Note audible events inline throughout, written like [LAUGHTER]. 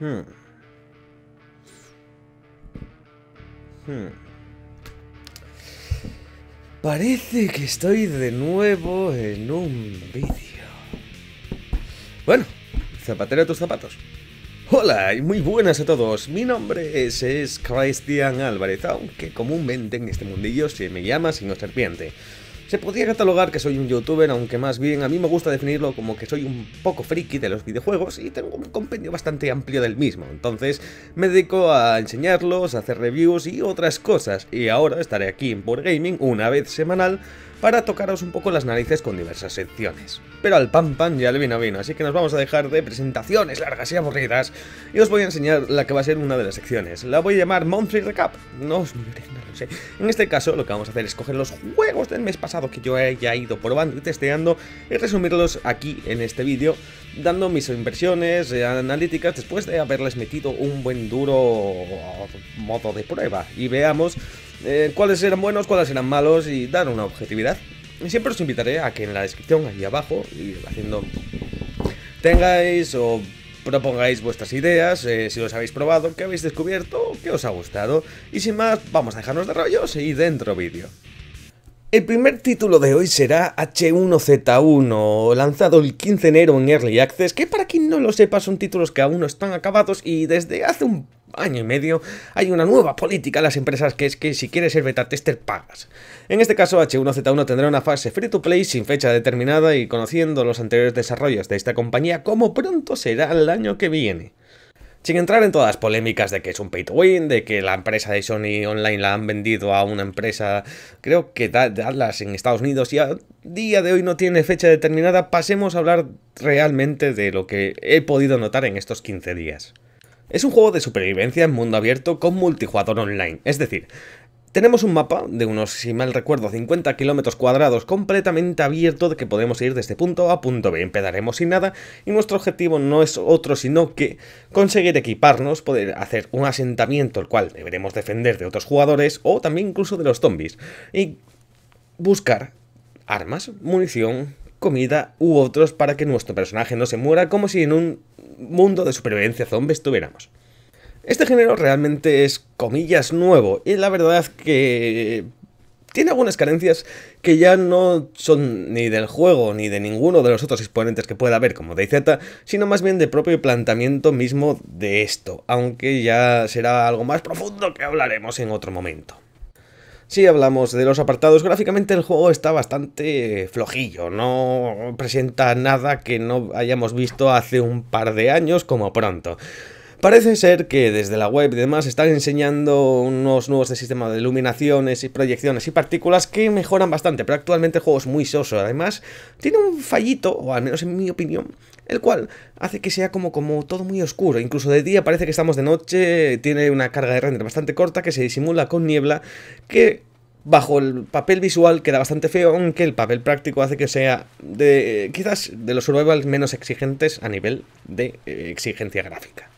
Hmm. Hmm. Parece que estoy de nuevo en un vídeo. Bueno, zapatero de tus zapatos. Hola y muy buenas a todos. Mi nombre es, cristian Christian Álvarez, aunque comúnmente en este mundillo se me llama sino serpiente. Se podría catalogar que soy un youtuber, aunque más bien a mí me gusta definirlo como que soy un poco friki de los videojuegos y tengo un compendio bastante amplio del mismo, entonces me dedico a enseñarlos, hacer reviews y otras cosas, y ahora estaré aquí en Board Gaming una vez semanal para tocaros un poco las narices con diversas secciones. Pero al pan pan ya le vino vino, así que nos vamos a dejar de presentaciones largas y aburridas y os voy a enseñar la que va a ser una de las secciones. La voy a llamar Monthly Recap. No os no lo sé. En este caso lo que vamos a hacer es coger los juegos del mes pasado que yo haya ido probando y testeando y resumirlos aquí en este vídeo dando mis inversiones eh, analíticas después de haberles metido un buen duro modo de prueba y veamos eh, cuáles eran buenos, cuáles eran malos y dar una objetividad. Y siempre os invitaré a que en la descripción, ahí abajo, y haciendo tengáis o propongáis vuestras ideas, eh, si los habéis probado, qué habéis descubierto, qué os ha gustado. Y sin más, vamos a dejarnos de rollos y dentro vídeo. El primer título de hoy será H1Z1, lanzado el 15 de enero en Early Access, que para quien no lo sepa son títulos que aún no están acabados y desde hace un año y medio, hay una nueva política en las empresas que es que si quieres ser beta tester pagas. En este caso, H1Z1 tendrá una fase free to play sin fecha determinada y conociendo los anteriores desarrollos de esta compañía, como pronto será el año que viene. Sin entrar en todas las polémicas de que es un pay to win, de que la empresa de Sony Online la han vendido a una empresa, creo que en Estados Unidos y a día de hoy no tiene fecha determinada, pasemos a hablar realmente de lo que he podido notar en estos 15 días. Es un juego de supervivencia en mundo abierto con multijugador online, es decir, tenemos un mapa de unos, si mal recuerdo, 50 kilómetros cuadrados completamente abierto de que podemos ir desde punto A a punto B. Empezaremos sin nada y nuestro objetivo no es otro sino que conseguir equiparnos, poder hacer un asentamiento el cual deberemos defender de otros jugadores o también incluso de los zombies y buscar armas, munición, comida u otros para que nuestro personaje no se muera como si en un mundo de supervivencia zombie estuviéramos. Este género realmente es comillas nuevo y la verdad que tiene algunas carencias que ya no son ni del juego ni de ninguno de los otros exponentes que pueda haber como DayZ, sino más bien del propio planteamiento mismo de esto, aunque ya será algo más profundo que hablaremos en otro momento. Si hablamos de los apartados, gráficamente el juego está bastante flojillo, no presenta nada que no hayamos visto hace un par de años como pronto. Parece ser que desde la web y demás están enseñando unos nuevos de de iluminaciones y proyecciones y partículas que mejoran bastante, pero actualmente el juego es muy soso. Además, tiene un fallito, o al menos en mi opinión, el cual hace que sea como, como todo muy oscuro. Incluso de día parece que estamos de noche, tiene una carga de render bastante corta que se disimula con niebla, que bajo el papel visual queda bastante feo, aunque el papel práctico hace que sea de quizás de los survival menos exigentes a nivel de eh, exigencia gráfica.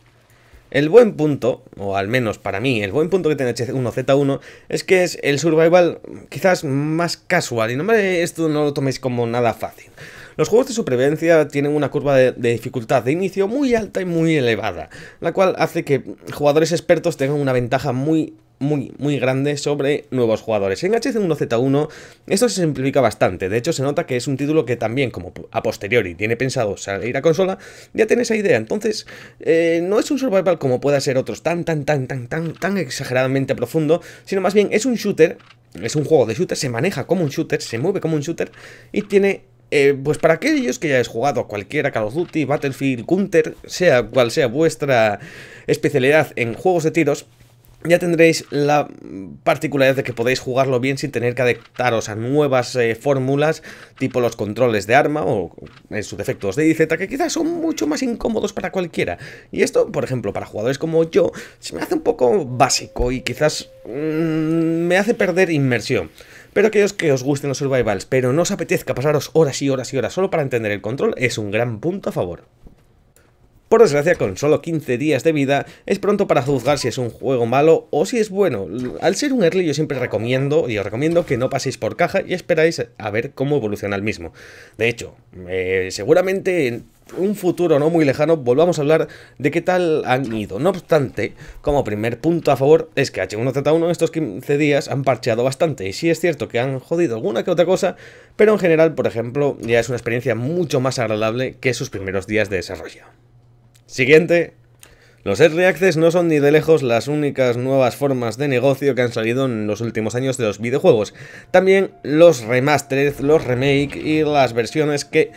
El buen punto, o al menos para mí, el buen punto que tiene H1Z1 es que es el survival quizás más casual, y no me, esto no lo toméis como nada fácil. Los juegos de supervivencia tienen una curva de, de, dificultad de inicio muy alta y muy elevada, la cual hace que jugadores expertos tengan una ventaja muy muy, muy grande sobre nuevos jugadores. En HC1Z1 esto se simplifica bastante, de hecho se nota que es un título que también, como a posteriori tiene pensado salir a consola, ya tiene esa idea, entonces eh, no es un survival como pueda ser otros tan, tan, tan, tan, tan, tan exageradamente profundo, sino más bien es un shooter, es un juego de shooter, se maneja como un shooter, se mueve como un shooter y tiene eh, pues para aquellos que ya hayáis jugado a cualquiera Call of Duty, Battlefield, Gunter sea cual sea vuestra especialidad en juegos de tiros, ya tendréis la particularidad de que podéis jugarlo bien sin tener que adaptaros a nuevas eh, fórmulas, tipo los controles de arma o eh, sus defectos de IZ, que quizás son mucho más incómodos para cualquiera. Y esto, por ejemplo, para jugadores como yo, se me hace un poco básico y quizás mm, me hace perder inmersión. Pero aquellos que os gusten los survivals, pero no os apetezca pasaros horas y horas y horas solo para entender el control, es un gran punto a favor. Por desgracia, con solo 15 días de vida, es pronto para juzgar si es un juego malo o si es bueno. Al ser un early yo siempre recomiendo, y os recomiendo que no paséis por caja y esperáis a ver cómo evoluciona el mismo. De hecho, eh, seguramente en un futuro no muy lejano volvamos a hablar de qué tal han ido. No obstante, como primer punto a favor es que H1Z1 estos 15 días han parcheado bastante y sí es cierto que han jodido alguna que otra cosa, pero en general, por ejemplo, ya es una experiencia mucho más agradable que sus primeros días de desarrollo. Siguiente. Los Early Access no son ni de lejos las únicas nuevas formas de negocio que han salido en los últimos años de los videojuegos. También los remasters, los remake y las versiones que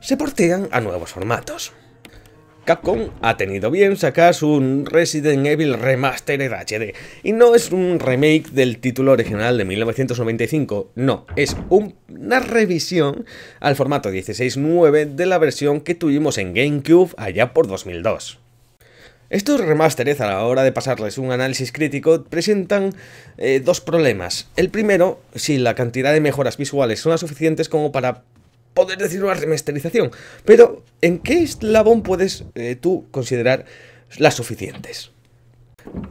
se portean a nuevos formatos. Capcom ha tenido bien sacar su Resident Evil Remastered HD, y no es un remake del título original de 1995, no, es una revisión al formato 16.9 de la versión que tuvimos en GameCube allá por 2002. Estos remasteres, a la hora de pasarles un análisis crítico, presentan eh, dos problemas. El primero, si la cantidad de mejoras visuales son las suficientes como para poder decir una remasterización, pero ¿en qué eslabón puedes eh, tú considerar las suficientes?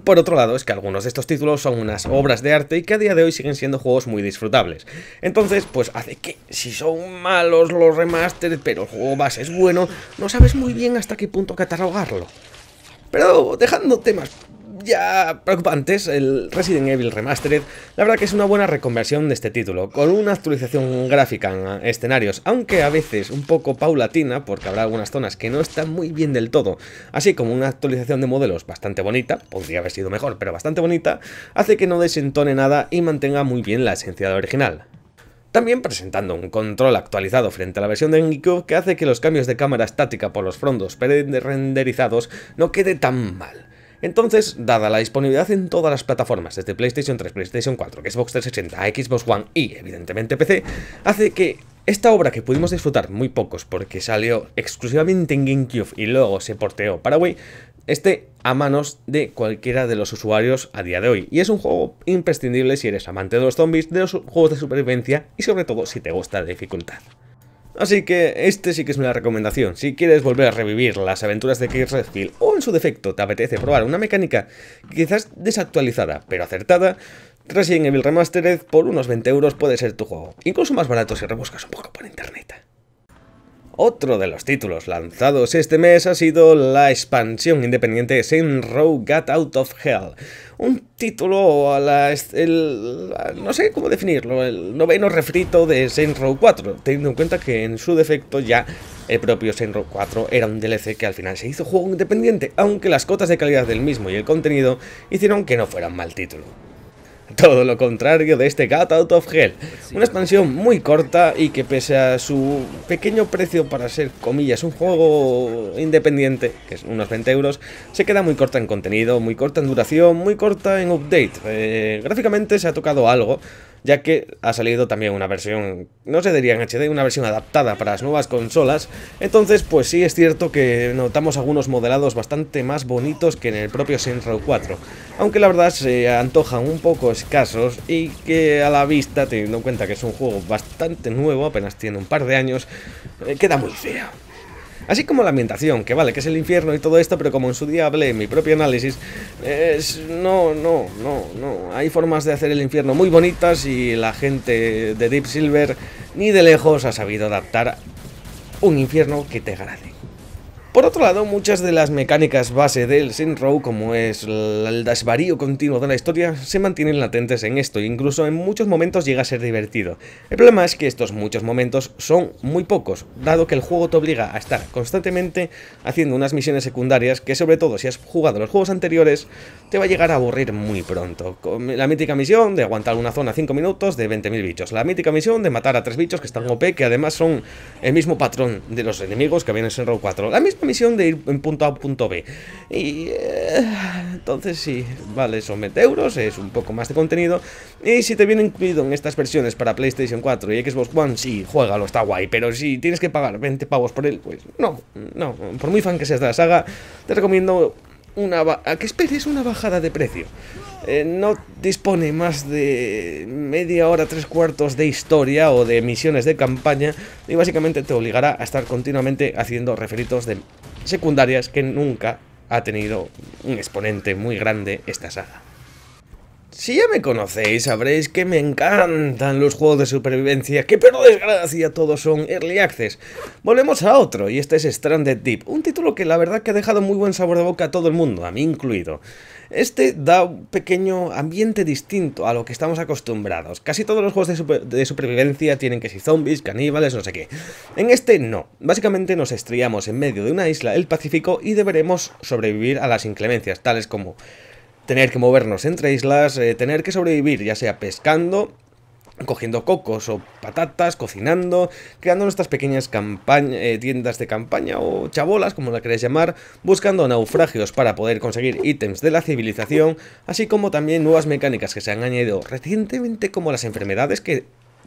Por otro lado, es que algunos de estos títulos son unas obras de arte y que a día de hoy siguen siendo juegos muy disfrutables. Entonces, pues hace que, si son malos los remasters, pero el juego base es bueno, no sabes muy bien hasta qué punto catalogarlo. Pero dejando temas ya preocupantes, el Resident Evil Remastered, la verdad que es una buena reconversión de este título, con una actualización gráfica en escenarios, aunque a veces un poco paulatina, porque habrá algunas zonas que no están muy bien del todo, así como una actualización de modelos bastante bonita, podría haber sido mejor, pero bastante bonita, hace que no desentone nada y mantenga muy bien la esencia del original. También presentando un control actualizado frente a la versión de GameCube que hace que los cambios de cámara estática por los frondos renderizados no quede tan mal. Entonces, dada la disponibilidad en todas las plataformas, desde PlayStation 3, PlayStation 4, Xbox 360, Xbox One y evidentemente PC, hace que esta obra que pudimos disfrutar muy pocos porque salió exclusivamente en GameCube y luego se porteó para Wii, esté a manos de cualquiera de los usuarios a día de hoy. Y es un juego imprescindible si eres amante de los zombies, de los juegos de supervivencia y sobre todo si te gusta la dificultad. Así que este sí que es una recomendación. Si quieres volver a revivir las aventuras de Keir Redfield o en su defecto te apetece probar una mecánica quizás desactualizada pero acertada, Resident Evil Remastered por unos 20 euros puede ser tu juego. Incluso más barato si rebuscas un poco por internet. Otro de los títulos lanzados este mes ha sido la expansión independiente Saint Row Got Out of Hell. Un título a la... no sé cómo definirlo, el noveno refrito de Saint Row 4, teniendo en cuenta que en su defecto ya el propio Saint Row 4 era un DLC que al final se hizo juego independiente, aunque las cotas de calidad del mismo y el contenido hicieron que no fuera un mal título. [LAUGHS] Todo lo contrario de este Cat Out of Hell, una expansión muy corta y que pese a su pequeño precio para ser, comillas, un juego independiente, que es unos 20 euros, se queda muy corta en contenido, muy corta en duración, muy corta en update. Eh, gráficamente se ha tocado algo, ya que ha salido también una versión, no se diría en HD, una versión adaptada para las nuevas consolas, entonces pues sí es cierto que notamos algunos modelados bastante más bonitos que en el propio Saints 4, aunque la verdad se antojan un poco escasos y que a la vista, teniendo en cuenta que es un juego bastante nuevo, apenas tiene un par de años, eh, queda muy feo. Así como la ambientación, que vale, que es el infierno y todo esto, pero como en su día hablé en mi propio análisis, es, no, no, no, no. Hay formas de hacer el infierno muy bonitas y la gente de Deep Silver ni de lejos ha sabido adaptar un infierno que te agrade. Por otro lado, muchas de las mecánicas base del Row, como es el desvarío continuo de la historia, se mantienen latentes en esto e incluso en muchos momentos llega a ser divertido. El problema es que estos muchos momentos son muy pocos, dado que el juego te obliga a estar constantemente haciendo unas misiones secundarias que sobre todo si has jugado los juegos anteriores, te va a llegar a aburrir muy pronto. La mítica misión de aguantar una zona 5 minutos de 20.000 bichos, la mítica misión de matar a tres bichos que están OP, que además son el mismo patrón de los enemigos que había en Row 4, misión de ir en punto A punto B. Y eh, entonces sí, vale, son 20 euros, es un poco más de contenido. Y si te viene incluido en estas versiones para PlayStation 4 y Xbox One, sí, juégalo, está guay. Pero si tienes que pagar 20 pavos por él, pues no, no. Por muy fan que seas de la saga, te recomiendo una a que esperes una bajada de precio. Eh, no dispone más de media hora, tres cuartos de historia o de misiones de campaña y básicamente te obligará a estar continuamente haciendo referitos de secundarias que nunca ha tenido un exponente muy grande esta saga. Si ya me conocéis, sabréis que me encantan los juegos de supervivencia, que pero desgracia todos son early access. Volvemos a otro, y este es Stranded Deep, un título que la verdad que ha dejado muy buen sabor de boca a todo el mundo, a mí incluido. Este da un pequeño ambiente distinto a lo que estamos acostumbrados. Casi todos los juegos de, supervivencia tienen que ser zombies, caníbales, no sé qué. En este no. Básicamente nos estrellamos en medio de una isla, el Pacífico, y deberemos sobrevivir a las inclemencias, tales como tener que movernos entre islas, eh, tener que sobrevivir ya sea pescando cogiendo cocos o patatas, cocinando, creando nuestras pequeñas eh, tiendas de campaña o chabolas, como la queréis llamar, buscando naufragios para poder conseguir ítems de la civilización, así como también nuevas mecánicas que se han añadido recientemente como las enfermedades que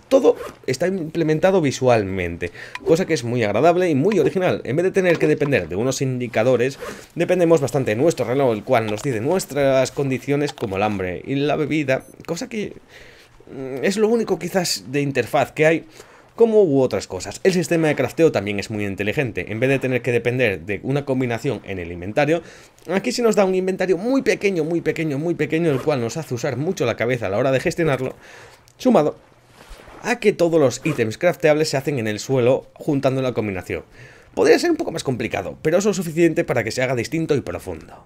todo está implementado visualmente, cosa que es muy agradable y muy original. En vez de tener que depender de unos indicadores, dependemos bastante de nuestro reloj, el cual nos dice nuestras condiciones como el hambre y la bebida, cosa que Mm, es lo único quizás de interfaz que hay, como u otras cosas. El sistema de crafteo también es muy inteligente. En vez de tener que depender de una combinación en el inventario, aquí se nos da un inventario muy pequeño, muy pequeño, muy pequeño, el cual nos hace usar mucho la cabeza a la hora de gestionarlo. Sumado a que todos los ítems crafteables se hacen en el suelo juntando la combinación. Podría ser un poco más complicado, pero eso es suficiente para que se haga distinto y profundo.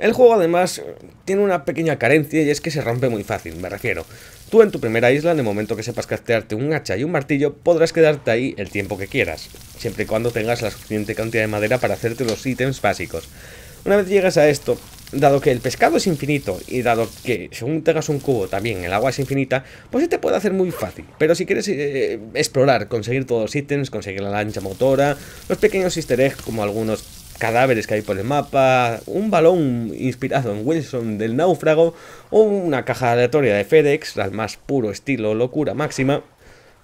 El juego además tiene una pequeña carencia y es que se rompe muy fácil, me refiero. Tú en tu primera isla, en el momento que sepas castearte un hacha y un martillo, podrás quedarte ahí el tiempo que quieras, siempre y cuando tengas la suficiente cantidad de madera para hacerte los ítems básicos. Una vez llegas a esto, dado que el pescado es infinito y dado que según tengas un cubo también el agua es infinita, pues se te puede hacer muy fácil. Pero si quieres eh, explorar, conseguir todos los ítems, conseguir la lancha motora, los pequeños easter eggs como algunos cadáveres que hay por el mapa, un balón inspirado en Wilson del náufrago o una caja aleatoria de FedEx, al más puro estilo locura máxima,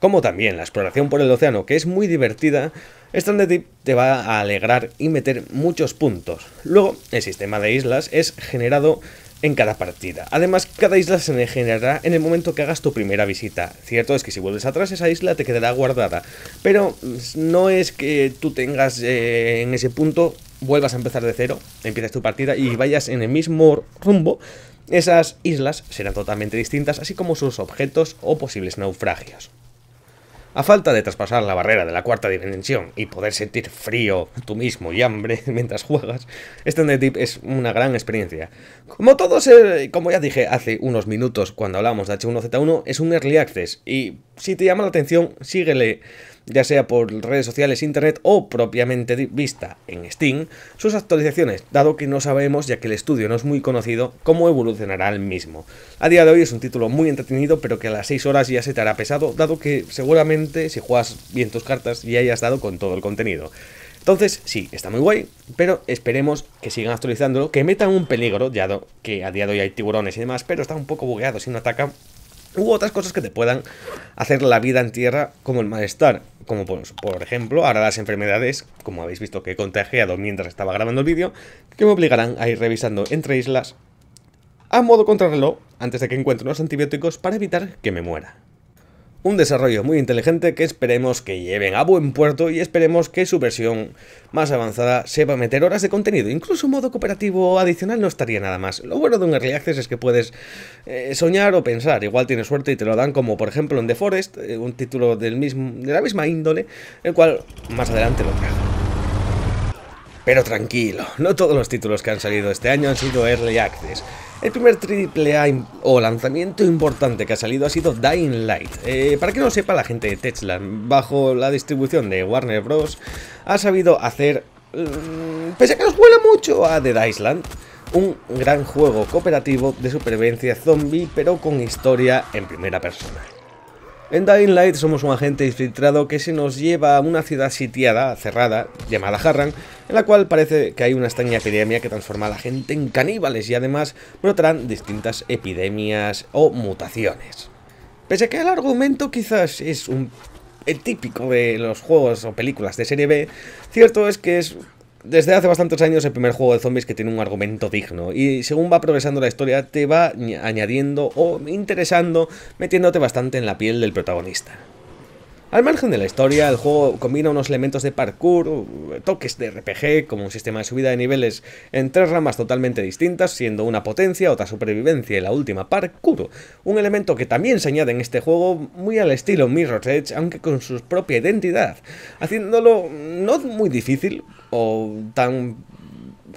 como también la exploración por el océano, que es muy divertida, Stranded Deep te va a alegrar y meter muchos puntos. Luego, el sistema de islas es generado en cada partida. Además, cada isla se generará en el momento que hagas tu primera visita. Cierto es que si vuelves atrás, esa isla te quedará guardada, pero mm, no es que tú tengas eh, en ese punto vuelvas a empezar de cero, empiezas tu partida y vayas en el mismo rumbo, esas islas serán totalmente distintas, así como sus objetos o posibles naufragios. A falta de traspasar la barrera de la cuarta dimensión y poder sentir frío tú mismo y hambre [LAUGHS] mientras juegas, este Deep es una gran experiencia. Como todos, eh, como ya dije hace unos minutos cuando hablamos de H1Z1, es un Early Access y si te llama la atención, síguele ya sea por redes sociales, internet o propiamente vista en Steam, sus actualizaciones, dado que no sabemos, ya que el estudio no es muy conocido, cómo evolucionará el mismo. A día de hoy es un título muy entretenido, pero que a las 6 horas ya se te hará pesado, dado que seguramente si juegas bien tus cartas ya hayas dado con todo el contenido. Entonces, sí, está muy guay, pero esperemos que sigan actualizándolo, que metan un peligro, ya que a día de hoy hay tiburones y demás, pero está un poco bugueado si no ataca, u otras cosas que te puedan hacer la vida en tierra como el malestar como por, ejemplo ahora las enfermedades, como habéis visto que he contagiado mientras estaba grabando el vídeo, que me obligarán a ir revisando entre islas a modo contrarreloj antes de que encuentre unos antibióticos para evitar que me muera. Un desarrollo muy inteligente que esperemos que lleven a buen puerto y esperemos que su versión más avanzada sepa meter horas de contenido. Incluso un modo cooperativo adicional no estaría nada más. Lo bueno de un Early Access es que puedes eh, soñar o pensar. Igual tienes suerte y te lo dan como por ejemplo en The Forest, eh, un título del mismo, de la misma índole, el cual más adelante lo trajo. Pero tranquilo, no todos los títulos que han salido este año han sido Early Access. El primer triple o lanzamiento importante que ha salido ha sido Dying Light. Eh, para que no sepa, la gente de Tesla, bajo la distribución de Warner Bros., ha sabido hacer, mm, pese a que nos huele mucho a Dead Island, un gran juego cooperativo de supervivencia zombie, pero con historia en primera persona. En Dying Light somos un agente infiltrado que se nos lleva a una ciudad sitiada, cerrada, llamada Harran, en la cual parece que hay una extraña epidemia que transforma a la gente en caníbales y además brotarán distintas epidemias o mutaciones. Pese a que el argumento quizás es un el típico de los juegos o películas de serie B, cierto es que es desde hace bastantes años el primer juego de zombies que tiene un argumento digno y según va progresando la historia te va añadiendo o interesando, metiéndote bastante en la piel del protagonista. Al margen de la historia, el juego combina unos elementos de parkour, toques de RPG, como un sistema de subida de niveles en tres ramas totalmente distintas, siendo una potencia, otra supervivencia y la última parkour. Un elemento que también se añade en este juego muy al estilo Mirror's Edge, aunque con su propia identidad, haciéndolo no muy difícil o tan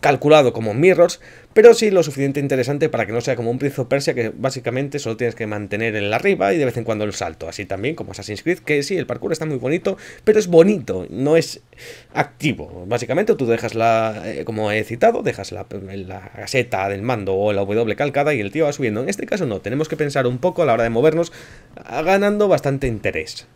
calculado como Mirrors, pero sí lo suficiente interesante para que no sea como un Prince Persia que básicamente solo tienes que mantener la arriba y de vez en cuando el salto, así también como Assassin's Creed, que sí, el parkour está muy bonito, pero es bonito, no es activo. Básicamente tú dejas la, eh, como he citado, dejas la, la caseta del mando o la W calcada y el tío va subiendo. En este caso no, tenemos que pensar un poco a la hora de movernos, ganando bastante interés.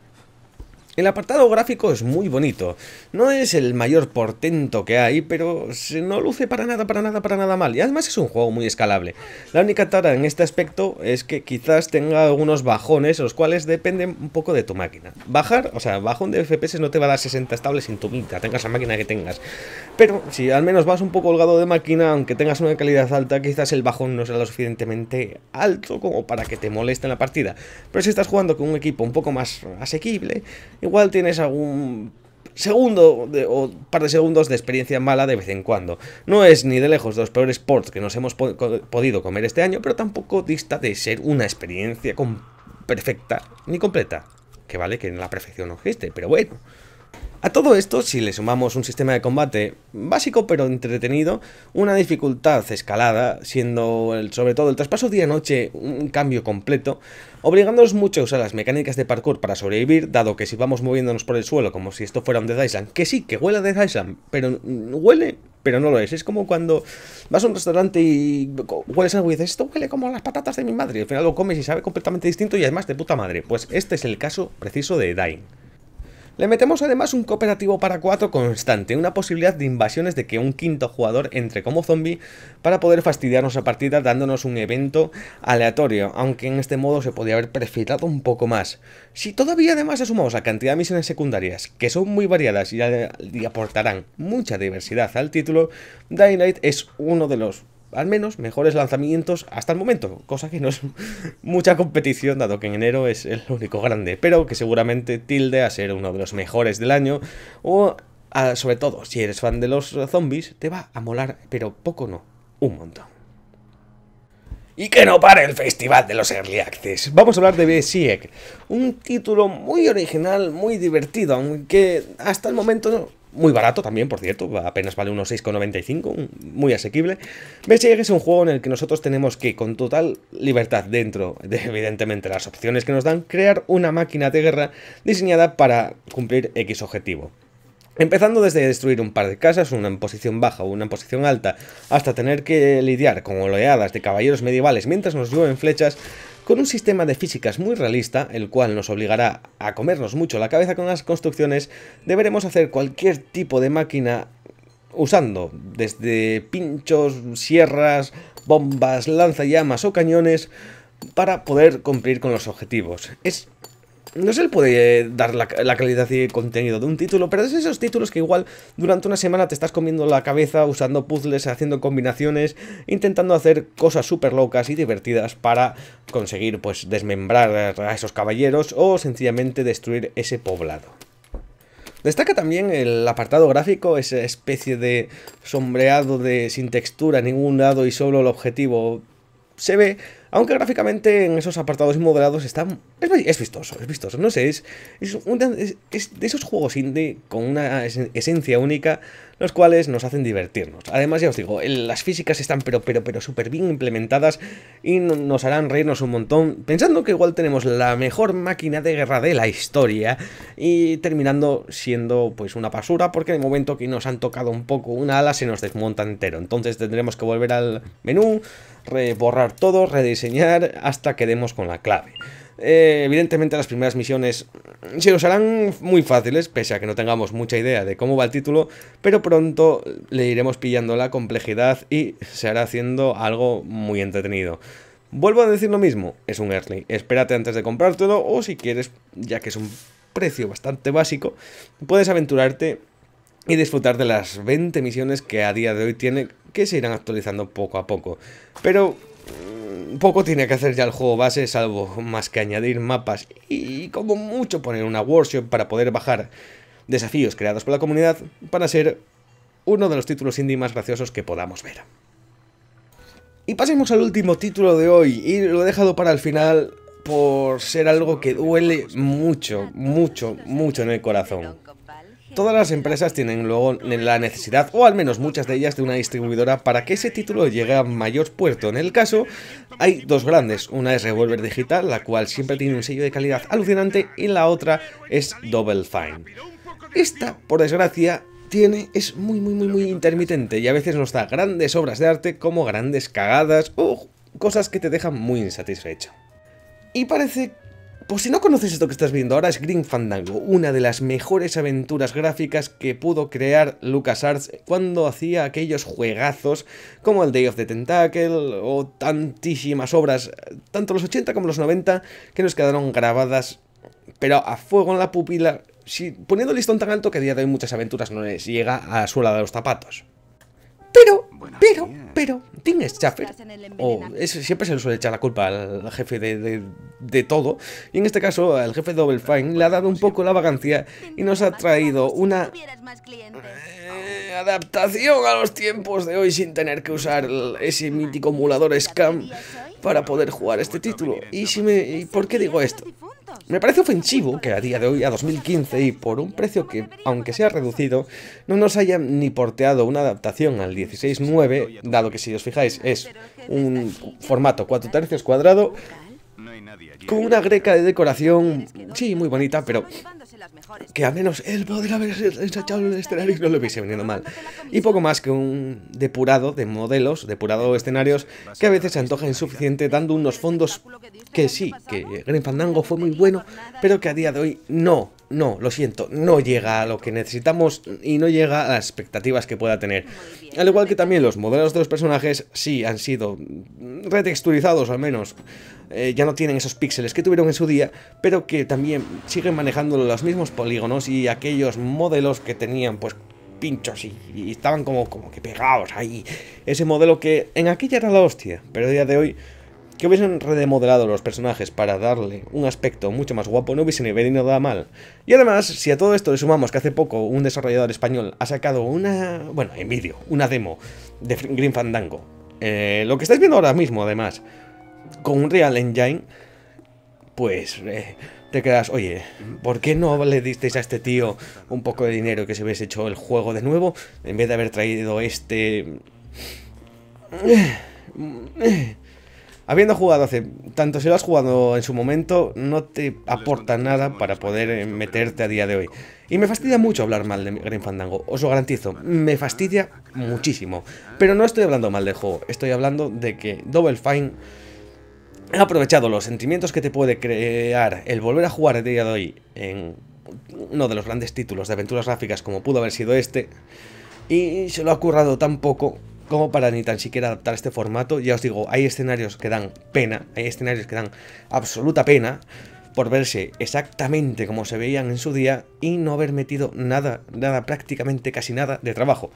El apartado gráfico es muy bonito. No es el mayor portento que hay, pero no luce para nada, para nada, para nada mal. Y además es un juego muy escalable. La única tara en este aspecto es que quizás tenga algunos bajones, los cuales dependen un poco de tu máquina. Bajar, o sea, bajón de FPS no te va a dar 60 estables sin tu mitad, tengas la máquina que tengas. Pero si al menos vas un poco holgado de máquina, aunque tengas una calidad alta, quizás el bajón no sea lo suficientemente alto como para que te moleste en la partida. Pero si estás jugando con un equipo un poco más asequible igual tienes algún segundo de, o par de segundos de experiencia mala de vez en cuando. No es ni de lejos de los peores sports que nos hemos podido comer este año, pero tampoco dista de ser una experiencia perfecta ni completa. Que vale que en la perfección no existe, pero bueno. A todo esto, si le sumamos un sistema de combate básico pero entretenido, una dificultad escalada, siendo sobre todo el traspaso día-noche un cambio completo, obligándonos mucho a usar las mecánicas de parkour para sobrevivir, dado que si vamos moviéndonos por el suelo como si esto fuera un Dead Island, que sí, que huele a Dead Island, pero huele, pero no lo es. Es como cuando vas a un restaurante y hueles algo y dices, esto huele como las patatas de mi madre, y al final lo comes y sabe completamente distinto y además de puta madre. Pues este es el caso preciso de Dying. Le metemos además un cooperativo para 4 constante, una posibilidad de invasiones de que un quinto jugador entre como zombie para poder fastidiarnos a partida dándonos un evento aleatorio, aunque en este modo se podría haber perfilado un poco más. Si todavía además asumamos la cantidad de misiones secundarias, que son muy variadas y, aportarán mucha diversidad al título, Dying es uno de los al menos mejores lanzamientos hasta el momento, cosa que no es mucha competición, dado que en enero es el único grande, pero que seguramente tilde a ser uno de los mejores del año, o sobre todo si eres fan de los zombies, te va a molar, pero poco no, un montón. Y que no pare el festival de los Early Access. Vamos a hablar de BSIEC, un título muy original, muy divertido, aunque hasta el momento no muy barato también, por cierto, apenas vale unos 6,95, muy asequible. BCG es un juego en el que nosotros tenemos que, con total libertad dentro de, evidentemente, las opciones que nos dan, crear una máquina de guerra diseñada para cumplir X objetivo. Empezando desde destruir un par de casas, una en posición baja o una en posición alta, hasta tener que lidiar con oleadas de caballeros medievales mientras nos llueven flechas, con un sistema de físicas muy realista, el cual nos obligará a comernos mucho la cabeza con las construcciones, deberemos hacer cualquier tipo de máquina usando desde pinchos, sierras, bombas, lanzallamas o cañones para poder cumplir con los objetivos. Es no se le puede eh, dar la, calidad y el contenido de un título, pero es esos títulos que igual durante una semana te estás comiendo la cabeza usando puzzles, haciendo combinaciones, intentando hacer cosas súper locas y divertidas para conseguir pues desmembrar a esos caballeros o sencillamente destruir ese poblado. Destaca también el apartado gráfico, esa especie de sombreado de sin textura en ningún lado y solo el objetivo se ve, aunque gráficamente en esos apartados moderados está... Es, es vistoso, es vistoso, no sé, es, es, un, es, de esos juegos indie con una esencia única, los cuales nos hacen divertirnos. Además, ya os digo, las físicas están pero, pero, pero súper bien implementadas y nos harán reírnos un montón, pensando que igual tenemos la mejor máquina de guerra de la historia y terminando siendo pues una basura, porque en el momento que nos han tocado un poco una ala se nos desmonta entero. Entonces tendremos que volver al menú, reborrar todo, rediseñar hasta que demos con la clave. Eh, evidentemente las primeras misiones mm, se nos harán muy fáciles, pese a que no tengamos mucha idea de cómo va el título, pero pronto le iremos pillando la complejidad y se hará haciendo algo muy entretenido. Vuelvo a decir lo mismo, es un early, espérate antes de comprártelo o si quieres, ya que es un precio bastante básico, puedes aventurarte y disfrutar de las 20 misiones que a día de hoy tiene, que se irán actualizando poco a poco. Pero mm, poco tiene que hacer ya el juego base, salvo más que añadir mapas y como mucho poner una workshop para poder bajar desafíos creados por la comunidad para ser uno de los títulos indie más graciosos que podamos ver. Y pasemos al último título de hoy, y lo he dejado para el final por ser algo que duele mucho, mucho, mucho en el corazón. Todas las empresas tienen luego la necesidad, o al menos muchas de ellas, de una distribuidora para que ese título llegue a mayor puerto. En el caso, hay dos grandes. Una es Revolver Digital, la cual siempre tiene un sello de calidad alucinante, y la otra es Double Fine. Esta, por desgracia, tiene es muy, muy, muy, muy intermitente y a veces nos da grandes obras de arte como grandes cagadas o cosas que te dejan muy insatisfecho. Y parece por si no conoces esto que estás viendo ahora, es Green Fandango, una de las mejores aventuras gráficas que pudo crear LucasArts cuando hacía aquellos juegazos como el Day of the Tentacle o tantísimas obras, tanto los 80 como los 90, que nos quedaron grabadas, pero a fuego en la pupila, si, poniendo el listón tan alto que a día de hoy muchas aventuras no les llega a la suela de los zapatos. Pero, pero, pero, Tim Schaffer, o siempre se le suele echar la culpa al jefe de, todo, y en este caso al jefe de Double Fine le ha dado un poco la vagancia y nos ha traído una eh, adaptación a los tiempos de hoy sin tener que usar ese mítico emulador Scam para poder jugar este título. ¿Y si me, ¿y por qué digo esto? Me parece ofensivo que a día de hoy, a 2015, y por un precio que, aunque sea reducido, no nos haya ni porteado una adaptación al 16.9, dado que si os fijáis es un formato 4 tercios cuadrado, con una greca de decoración, sí, muy bonita, pero que a menos el poder haber ensachado el escenario no lo hubiese venido mal. Y poco más que un depurado de modelos, depurado de escenarios, que a veces se antoja insuficiente dando unos fondos que sí, que Green Fandango fue muy bueno, pero que a día de hoy no, no, lo siento, no llega a lo que necesitamos y no llega a las expectativas que pueda tener. Al igual que también los modelos de los personajes sí han sido retexturizados al menos eh, ya no tienen esos píxeles que tuvieron en su día, pero que también siguen manejando los mismos polígonos y aquellos modelos que tenían pues pinchos y, estaban como, como que pegados ahí. Ese modelo que en aquella era la hostia, pero a día de hoy que hubiesen remodelado los personajes para darle un aspecto mucho más guapo no hubiesen venido nada mal. Y además, si a todo esto le sumamos que hace poco un desarrollador español ha sacado una... bueno, en vídeo, una demo de Green Fandango. Eh, lo que estáis viendo ahora mismo, además, con un Real Engine, pues eh, te quedas, oye, ¿por qué no le disteis a este tío un poco de dinero que se hubiese hecho el juego de nuevo en vez de haber traído este... Eh, habiendo jugado hace tanto si lo has jugado en su momento, no te aporta nada para poder eh, meterte a día de hoy. Y me fastidia mucho hablar mal de Green Fandango, os lo garantizo, me fastidia muchísimo. Pero no estoy hablando mal del juego, estoy hablando de que Double Fine He aprovechado los sentimientos que te puede crear el volver a jugar el día de hoy en uno de los grandes títulos de aventuras gráficas como pudo haber sido este, y se lo ha currado tan poco como para ni tan siquiera adaptar este formato. Ya os digo, hay escenarios que dan pena, hay escenarios que dan absoluta pena por verse exactamente como se veían en su día y no haber metido nada, nada, prácticamente casi nada de trabajo.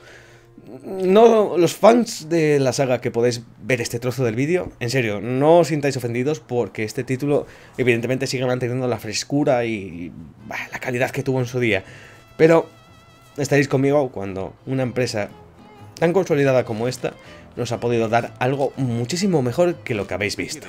No, los fans de la saga que podéis ver este trozo del vídeo, en serio, no os sintáis ofendidos porque este título evidentemente sigue manteniendo la frescura y la calidad que tuvo en su día. Pero estaréis conmigo cuando una empresa tan consolidada como esta nos ha podido dar algo muchísimo mejor que lo que habéis visto.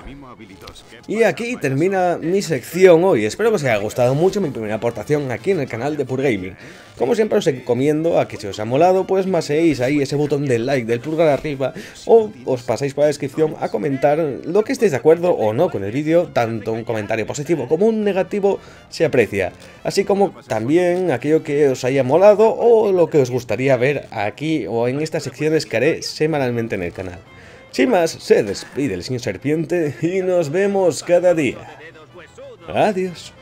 Y aquí termina mi sección hoy, espero que os haya gustado mucho mi primera aportación aquí en el canal de Pur Gaming. Como siempre os recomiendo a que si os ha molado pues maséis ahí ese botón del like del pulgar arriba o os pasáis por la descripción a comentar lo que estéis de acuerdo o no con el vídeo, tanto un comentario positivo como un negativo se aprecia, así como también aquello que os haya molado o lo que os gustaría ver aquí o en estas secciones que haré semanalmente el canal. Sin más, se despide el señor serpiente y nos vemos cada día. Adiós.